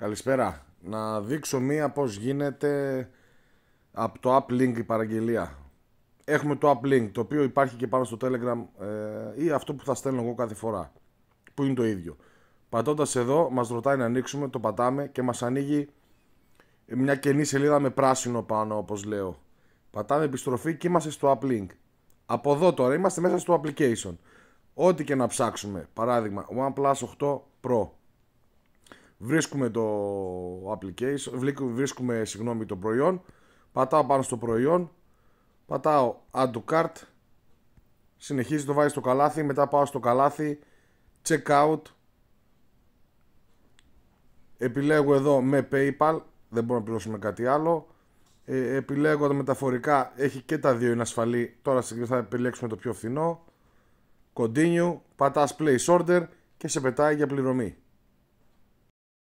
Καλησπέρα. Να δείξω μία πώς γίνεται από το link η παραγγελία. Έχουμε το link το οποίο υπάρχει και πάνω στο telegram ε, ή αυτό που θα στέλνω εγώ κάθε φορά που είναι το ίδιο. Πατώντας εδώ μας ρωτάει να ανοίξουμε, το πατάμε και μας ανοίγει μια κενή σελίδα με πράσινο πάνω όπως λέω. Πατάμε επιστροφή και είμαστε στο uplink. Από εδώ τώρα είμαστε μέσα στο application. Ό,τι και να ψάξουμε. Παράδειγμα OnePlus 8 Pro βρίσκουμε το application, βρίσκουμε συγγνώμη το προϊόν, πατάω πάνω στο προϊόν, πατάω add to cart, συνεχίζει το βάζει στο καλάθι, μετά πάω στο καλάθι, check out, επιλέγω εδώ με PayPal, δεν μπορώ να πληρώσουμε κάτι άλλο, ε, επιλέγω τα μεταφορικά, έχει και τα δύο είναι ασφαλή, τώρα θα επιλέξουμε το πιο φθηνό, continue, πατάς place order και σε πετάει για πληρωμή.